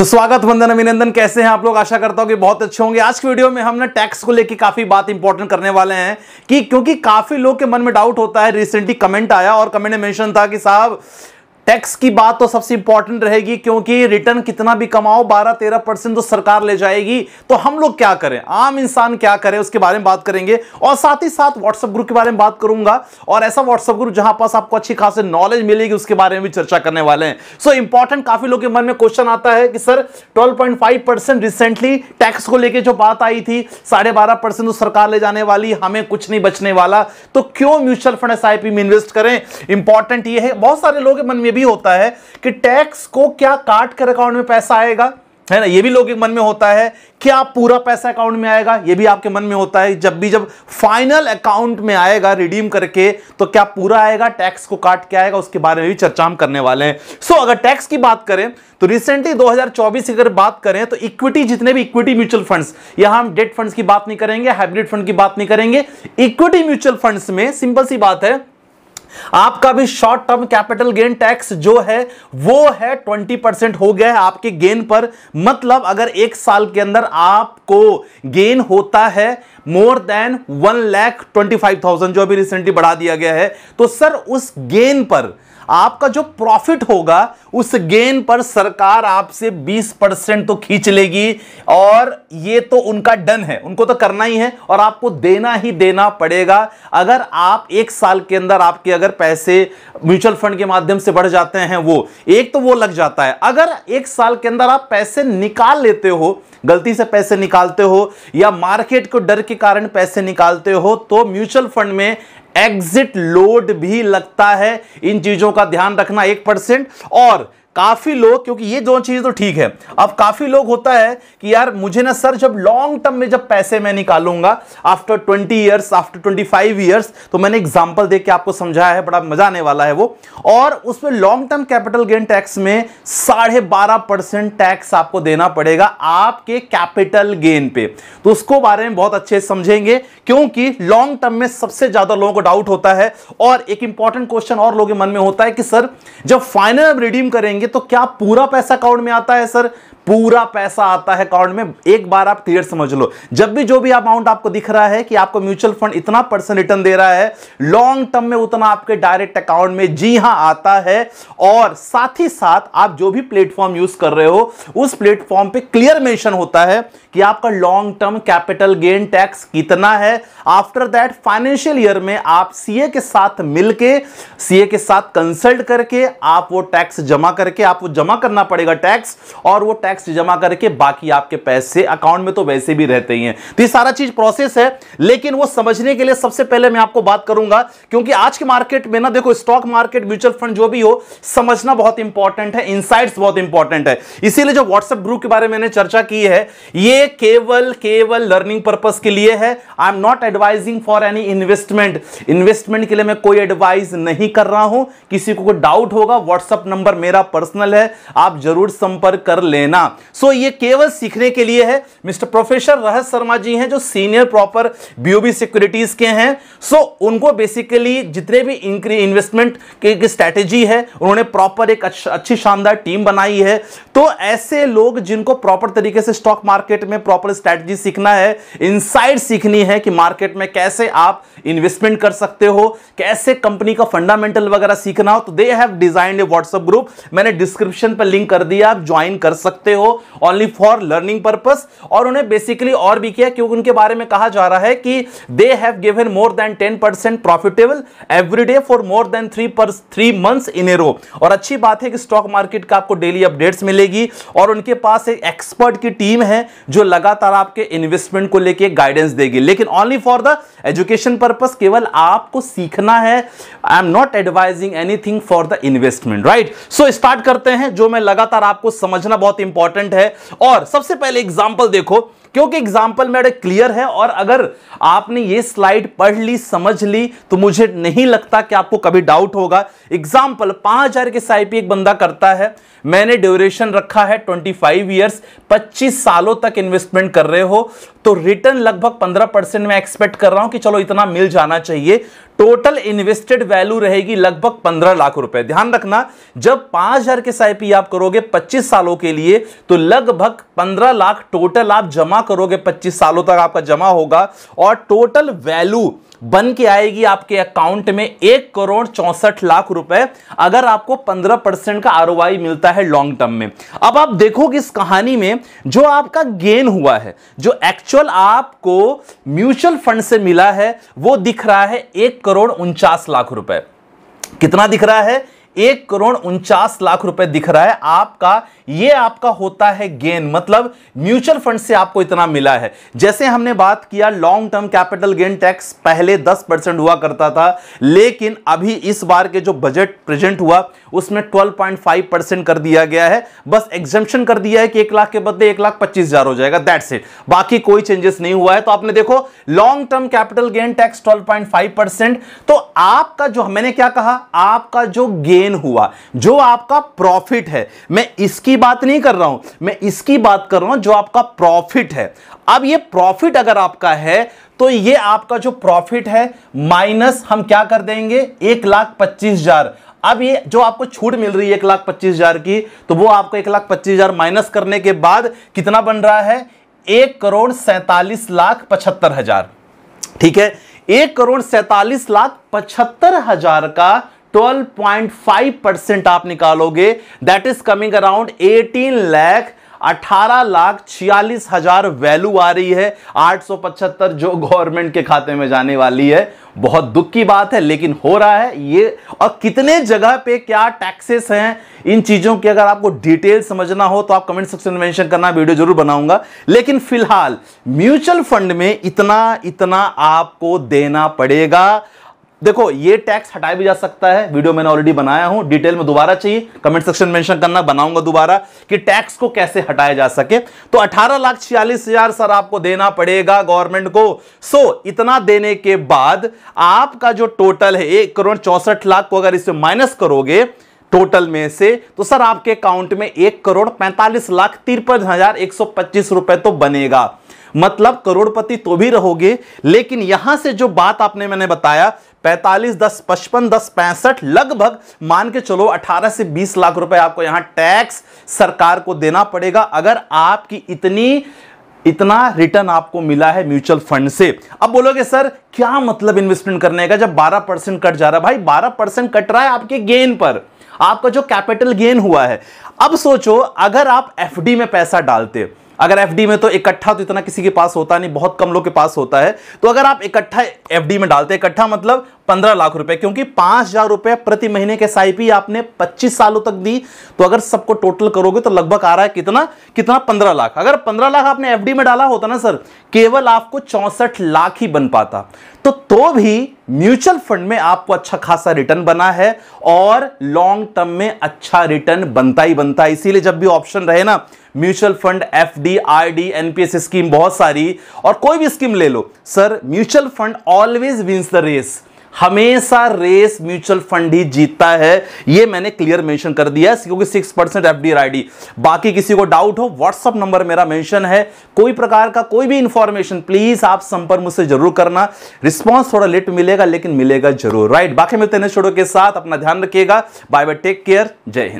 तो स्वागत वंदन अभिनंदन कैसे हैं आप लोग आशा करता हूं कि बहुत अच्छे होंगे आज की वीडियो में हम ना टैक्स को लेकर काफी बात इंपॉर्टेंट करने वाले हैं कि क्योंकि काफी लोग के मन में डाउट होता है रिसेंटली कमेंट आया और कमेंट में मेंशन था कि साहब टैक्स की बात तो सबसे इंपॉर्टेंट रहेगी क्योंकि रिटर्न कितना भी कमाओ 12-13 परसेंट तो सरकार ले जाएगी तो हम लोग क्या करें आम इंसान क्या करे उसके बारे में बात करेंगे और साथ ही साथ व्हाट्सएप ग्रुप के बारे में बात करूंगा और ऐसा व्हाट्सएप ग्रुप जहां पास आपको अच्छी खासी नॉलेज मिलेगी उसके बारे में भी चर्चा करने वाले हैं सो so, इंपॉर्टेंट काफी लोग के मन में क्वेश्चन आता है कि सर ट्वेल्व रिसेंटली टैक्स को लेकर जो बात आई थी साढ़े तो सरकार ले जाने वाली हमें कुछ नहीं बचने वाला तो क्यों म्यूचुअल फंड एस में इन्वेस्ट करें इंपॉर्टेंट ये है बहुत सारे लोग मन में भी भी होता है कि टैक्स को क्या काट कर अकाउंट में पैसा आएगा है ना ये भी लोग मन में होता है क्या पूरा पैसा अकाउंट में आएगा ये भी आपके मन में होता है जब भी जब फाइनल अकाउंट में आएगा रिडीम करके तो क्या पूरा आएगा टैक्स को काट के आएगा उसके बारे में भी चर्चा हम करने वाले हैं सो so, अगर टैक्स की बात करें तो रिसेंटली 2024 की अगर बात करें तो इक्विटी जितने भी इक्विटी म्यूचुअल फंड्स यहां हम डेट फंड्स की बात नहीं करेंगे हाइब्रिड फंड की बात नहीं करेंगे इक्विटी म्यूचुअल फंड्स में सिंपल सी बात है आपका भी short term capital gain tax जो है वो है 20 परसेंट हो गया है आपके गेन पर मतलब अगर एक साल के अंदर आपको गेन होता है more than one lakh twenty five thousand जो अभी रिसेंटली बढ़ा दिया गया है तो सर उस गेन पर आपका जो प्रॉफिट होगा उस गेन पर सरकार आपसे 20 परसेंट तो खींच लेगी और ये तो उनका डन है उनको तो करना ही है और आपको देना ही देना पड़ेगा अगर आप एक साल के अंदर आपके अगर पैसे म्यूचुअल फंड के माध्यम से बढ़ जाते हैं वो एक तो वो लग जाता है अगर एक साल के अंदर आप पैसे निकाल लेते हो गलती से पैसे निकालते हो या मार्केट को डर के कारण पैसे निकालते हो तो म्यूचुअल फंड में एग्जिट लोड भी लगता है इन चीजों का ध्यान रखना एक परसेंट और काफ़ी लोग क्योंकि ये दोनों चीज़ें तो ठीक है अब काफ़ी लोग होता है कि यार मुझे ना सर जब लॉन्ग टर्म में जब पैसे मैं निकालूंगा after twenty years after twenty five years तो मैंने एग्जाम्पल दे के आपको समझाया है बड़ा मजा आने वाला है वो और उसमें long term capital gain tax में साढ़े बारह परसेंट टैक्स आपको देना पड़ेगा आपके कैपिटल गेन पे तो उसको बारे में बहुत अच्छे से समझेंगे क्योंकि लॉन्ग टर्म में सबसे ज़्यादा लोगों को डाउट होता है और एक इंपॉर्टेंट क्वेश्चन और लोगों के मन में होता है कि सर जब फाइनल रिडीम करेंगे देंगे तो क्या पूरा पैसा अकाउंट में आता है सर पूरा पैसा आता है अकाउंट में एक बार आप क्लियर समझ लो जब भी जो भी अमाउंट आपको दिख रहा है कि आपको म्यूचुअल फंड इतना परसेंट रिटर्न दे रहा है लॉन्ग टर्म में उतना आपके डायरेक्ट अकाउंट में जी हां आता है और साथ ही साथ आप जो भी प्लेटफॉर्म यूज कर रहे हो उस प्लेटफॉर्म पे क्लियर मेंशन होता है कि आपका long term capital gain tax कितना है आफ्टर दैट फाइनेंशियल ईयर में आप सीए के साथ मिलकर सीए के साथ कंसल्ट करके आप वो टैक्स जमा करके आपको जमा करना पड़ेगा टैक्स और वो टैक्स टैक्स जमा करके बाकी आपके पैसे अकाउंट में तो वैसे भी रहते ही हैं तो ये सारा चीज प्रोसेस है लेकिन वो समझने के लिए सबसे पहले मैं आपको बात करूंगा क्योंकि आज के मार्केट में ना देखो स्टॉक मार्केट म्यूचुअल फंड जो भी हो समझना बहुत इंपॉर्टेंट है इनसाइट बहुत इंपॉर्टेंट है इसीलिए जो व्हाट्सएप ग्रुप के बारे में चर्चा की है ये केवल केवल लर्निंग पर्पज के लिए है I am not advising for any investment investment के लिए मैं कोई एडवाइस नहीं कर रहा हूं किसी को कोई डाउट होगा व्हाट्सएप नंबर मेरा पर्सनल है आप जरूर संपर्क कर लेना करना हाँ, सो so, ये केवल सीखने के लिए है मिस्टर प्रोफेसर रहस शर्मा जी हैं जो सीनियर प्रॉपर बीओबी सिक्योरिटीज के हैं सो so, उनको बेसिकली जितने भी इंक्री इन्वेस्टमेंट की स्ट्रैटेजी है उन्होंने प्रॉपर एक अच्छी शानदार टीम बनाई है तो ऐसे लोग जिनको प्रॉपर तरीके से स्टॉक मार्केट में प्रॉपर स्ट्रैटेजी सीखना है इनसाइड सीखनी है कि मार्केट में कैसे आप इन्वेस्टमेंट कर सकते हो कैसे कंपनी का फंडामेंटल वगैरह सीखना हो तो they have design a WhatsApp group मैंने डिस्क्रिप्शन पर लिंक कर दिया आप ज्वाइन कर सकते सकते हो ओनली फॉर लर्निंग पर्पज और उन्हें बेसिकली और भी किया क्योंकि उनके बारे में कहा जा रहा है कि they have given more than ten percent profitable every day for more than three per three months in a row और अच्छी बात है कि स्टॉक मार्केट का आपको डेली अपडेट्स मिलेगी और उनके पास एक एक्सपर्ट की टीम है जो लगातार आपके इन्वेस्टमेंट को लेकर गाइडेंस देगी लेकिन only for the education purpose केवल आपको सीखना है I am not advising anything for the investment right so start करते हैं जो मैं लगातार आपको समझना बहुत इंपॉर्टेंट इंपॉर्टेंट है और सबसे पहले एग्जाम्पल देखो क्योंकि एग्जाम्पल मेरे क्लियर है और अगर आपने ये स्लाइड पढ़ ली समझ ली तो मुझे नहीं लगता कि आपको कभी डाउट होगा एग्जाम्पल 5000 के साई एक बंदा करता है मैंने ड्यूरेशन रखा है 25 फाइव 25 सालों तक इन्वेस्टमेंट कर रहे हो तो रिटर्न लगभग 15 परसेंट मैं एक्सपेक्ट कर रहा हूं कि चलो इतना मिल जाना चाहिए टोटल इन्वेस्टेड वैल्यू रहेगी लगभग 15 लाख रुपए ध्यान रखना जब 5000 के साइप आप करोगे 25 सालों के लिए तो लगभग 15 लाख टोटल आप जमा करोगे 25 सालों तक आपका जमा होगा और टोटल वैल्यू बन के आएगी आपके अकाउंट में एक करोड़ चौसठ लाख रुपए अगर आपको पंद्रह परसेंट का आर मिलता है लॉन्ग टर्म में अब आप देखोगे इस कहानी में जो आपका गेन हुआ है जो एक्चुअल एक्चुअल आपको म्यूचुअल फंड से मिला है वो दिख रहा है एक करोड़ उनचास लाख रुपए कितना दिख रहा है एक करोड़ उनचास लाख रुपए दिख रहा है आपका ये आपका होता है गेन मतलब म्यूचुअल फंड से आपको इतना मिला है जैसे हमने बात किया long term capital gain tax पहले 10 परसेंट हुआ करता था लेकिन अभी इस बार के जो बजट प्रेजेंट हुआ उसमें 12.5 परसेंट कर दिया गया है बस एग्जामेशन कर दिया है कि एक लाख के बदले एक लाख पच्चीस हजार हो जाएगा दैट्स इट बाकी कोई चेंजेस नहीं हुआ है तो आपने देखो long term capital gain tax twelve तो आपका जो मैंने क्या कहा आपका जो गेन गेन हुआ जो आपका प्रॉफिट है मैं इसकी बात नहीं कर रहा हूं मैं इसकी बात कर रहा हूं जो आपका प्रॉफिट है अब ये प्रॉफिट अगर आपका है तो ये आपका जो प्रॉफिट है माइनस हम क्या कर देंगे एक लाख पच्चीस हजार अब ये जो आपको छूट मिल रही है एक लाख पच्चीस हजार की तो वो आपको एक लाख पच्चीस हजार माइनस करने के बाद कितना बन रहा है एक करोड़ सैतालीस लाख पचहत्तर हजार ठीक है एक करोड़ सैतालीस लाख पचहत्तर हजार का 12.5 परसेंट आप निकालोगे that is coming around 18 lakh अठारह लाख छियालीस हजार वैल्यू आ रही है 875 जो गवर्नमेंट के खाते में जाने वाली है बहुत दुख की बात है लेकिन हो रहा है ये और कितने जगह पे क्या टैक्सेस हैं इन चीज़ों की अगर आपको डिटेल समझना हो तो आप कमेंट सेक्शन में मेंशन करना वीडियो जरूर बनाऊंगा लेकिन फिलहाल म्यूचुअल फंड में इतना इतना आपको देना पड़ेगा देखो ये टैक्स हटाया भी जा सकता है वीडियो मैंने ऑलरेडी बनाया हूं डिटेल में दोबारा चाहिए कमेंट सेक्शन मेंशन करना बनाऊंगा दोबारा कि टैक्स को कैसे हटाया जा सके तो अठारह लाख छियालीस हजार सर आपको देना पड़ेगा गवर्नमेंट को सो इतना देने के बाद आपका जो टोटल है एक करोड़ चौसठ लाख को अगर इसमें माइनस करोगे टोटल में से तो सर आपके अकाउंट में एक करोड़ पैंतालीस लाख तिरपन हजार एक सौ पच्चीस रुपए तो बनेगा मतलब करोड़पति तो भी रहोगे लेकिन यहां से जो बात आपने मैंने बताया पैंतालीस दस पचपन दस पैंसठ लगभग मान के चलो 18 से 20 लाख रुपए आपको यहां टैक्स सरकार को देना पड़ेगा अगर आपकी इतनी इतना रिटर्न आपको मिला है म्यूचुअल फंड से अब बोलोगे सर क्या मतलब इन्वेस्टमेंट करने का जब 12 परसेंट कट जा रहा है भाई 12 परसेंट कट रहा है आपके गेन पर आपका जो कैपिटल गेन हुआ है अब सोचो अगर आप एफडी में पैसा डालते अगर डी में तो इकट्ठा तो इतना किसी के पास होता नहीं बहुत कम लोग के पास होता है तो अगर आप इकट्ठा डी में डालते हैं इकट्ठा मतलब पंद्रह लाख रुपए क्योंकि पांच हजार रुपए प्रति महीने के एसआईपी आपने पच्चीस सालों तक दी तो अगर सबको टोटल करोगे तो लगभग आ रहा है कितना कितना पंद्रह लाख अगर पंद्रह लाख आपने एफडी में डाला होता ना सर केवल आपको चौसठ लाख ही बन पाता तो, तो भी म्यूचुअल फंड में आपको अच्छा खासा रिटर्न बना है और लॉन्ग टर्म में अच्छा रिटर्न बनता ही बनता है इसीलिए जब भी ऑप्शन रहे ना mutual fund F D R D NPS scheme बहुत सारी और कोई भी स्कीम ले लो sir mutual fund always wins the race हमेशा रेस म्यूचुअल फंड ही जीतता है ये मैंने क्लियर मेंशन कर दिया है क्योंकि सिक्स परसेंट एफ डी बाकी किसी को डाउट हो व्हाट्सअप नंबर मेरा मेंशन है कोई प्रकार का कोई भी इंफॉर्मेशन प्लीज आप संपर्क मुझसे जरूर करना रिस्पॉन्स थोड़ा लेट मिलेगा लेकिन मिलेगा जरूर राइट बाकी मिलते हैं छोड़ो के साथ अपना ध्यान रखिएगा बाय बाय टेक केयर जय हिंद